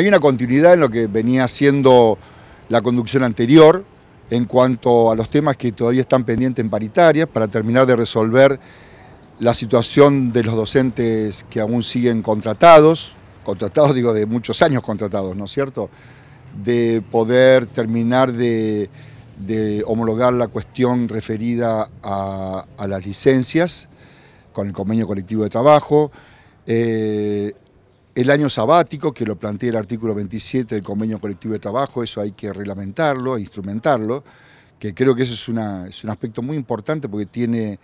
Hay una continuidad en lo que venía haciendo la conducción anterior en cuanto a los temas que todavía están pendientes en paritarias para terminar de resolver la situación de los docentes que aún siguen contratados, contratados digo de muchos años contratados, ¿no es cierto? De poder terminar de, homologar la cuestión referida a, las licencias con el convenio colectivo de trabajo, eh, el año sabático, que lo plantea el artículo 27 del convenio colectivo de trabajo, eso hay que reglamentarlo, e instrumentarlo, que creo que ese es, un aspecto muy importante porque tiene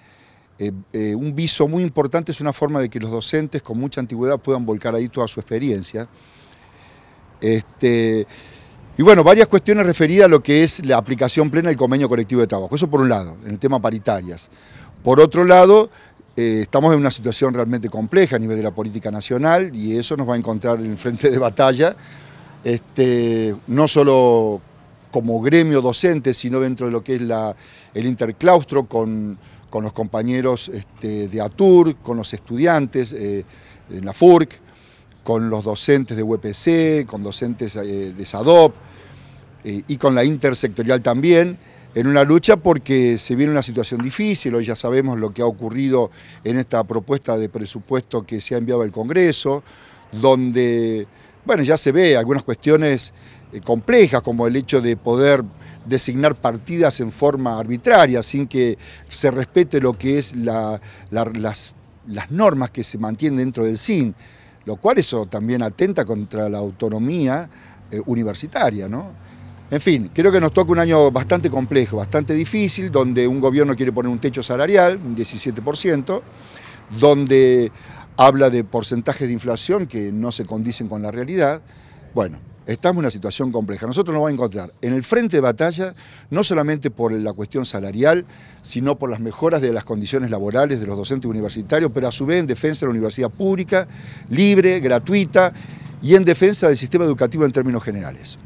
eh, eh, un viso muy importante, es una forma de que los docentes con mucha antigüedad puedan volcar ahí toda su experiencia. Este, y bueno, varias cuestiones referidas a lo que es la aplicación plena del convenio colectivo de trabajo. Eso por un lado, en el tema paritarias. Por otro lado, eh, estamos en una situación realmente compleja a nivel de la política nacional y eso nos va a encontrar en el frente de batalla, este, no solo como gremio docente, sino dentro de lo que es el interclaustro con, los compañeros este, de ATUR, con los estudiantes eh, en la FURC, con los docentes de UPC, e con docentes eh, de SADOP eh, y con la intersectorial también en una lucha porque se viene una situación difícil, hoy ya sabemos lo que ha ocurrido en esta propuesta de presupuesto que se ha enviado al Congreso, donde, bueno, ya se ve algunas cuestiones eh, complejas, como el hecho de poder designar partidas en forma arbitraria, sin que se respete lo que es las, normas que se mantienen dentro del SIN, lo cual eso también atenta contra la autonomía eh, universitaria, ¿no? En fin, creo que nos toca un año bastante complejo, bastante difícil, donde un gobierno quiere poner un techo salarial, un 17%, donde habla de porcentajes de inflación que no se condicen con la realidad. Bueno, estamos en una situación compleja. Nosotros nos vamos a encontrar en el frente de batalla, no solamente por la cuestión salarial, sino por las mejoras de las condiciones laborales de los docentes universitarios, pero a su vez en defensa de la universidad pública, libre, gratuita y en defensa del sistema educativo en términos generales.